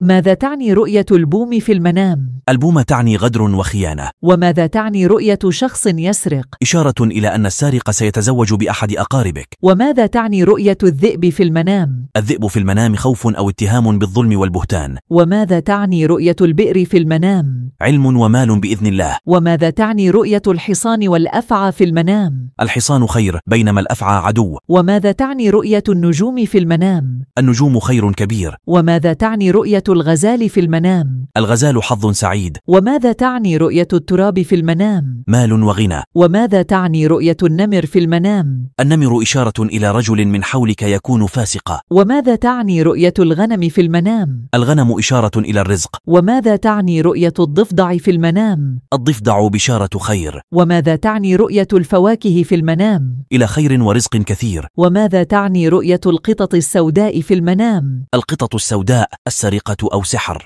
ماذا تعني رؤية البوم في المنام؟ البومة تعني غدر وخيانة وماذا تعني رؤية شخص يسرق؟ إشارة إلى أن السارق سيتزوج بأحد أقاربك وماذا تعني رؤية الذئب في المنام؟ الذئب في المنام خوف أو اتهام بالظلم والبهتان وماذا تعني رؤية البئر في المنام؟ علم ومال بإذن الله وماذا تعني رؤية الحصان والأفعى في المنام؟ الحصان خير بينما الأفعى عدو وماذا تعني رؤية النجوم في المنام؟ النجوم خير كبير وماذا تعني رؤية الغزال في المنام؟ الغزال حظ سعيد سعيد وماذا تعني رؤية التراب في المنام؟ مال وغنى وماذا تعني رؤية النمر في المنام؟ النمر إشارة إلى رجل من حولك يكون فاسقا وماذا تعني رؤية الغنم في المنام؟ الغنم إشارة إلى الرزق وماذا تعني رؤية الضفدع في المنام؟ الضفدع بشارة خير وماذا تعني رؤية الفواكه في المنام؟ إلى خير ورزق كثير وماذا تعني رؤية القطط السوداء في المنام؟ القطط السوداء السرقة أو سحر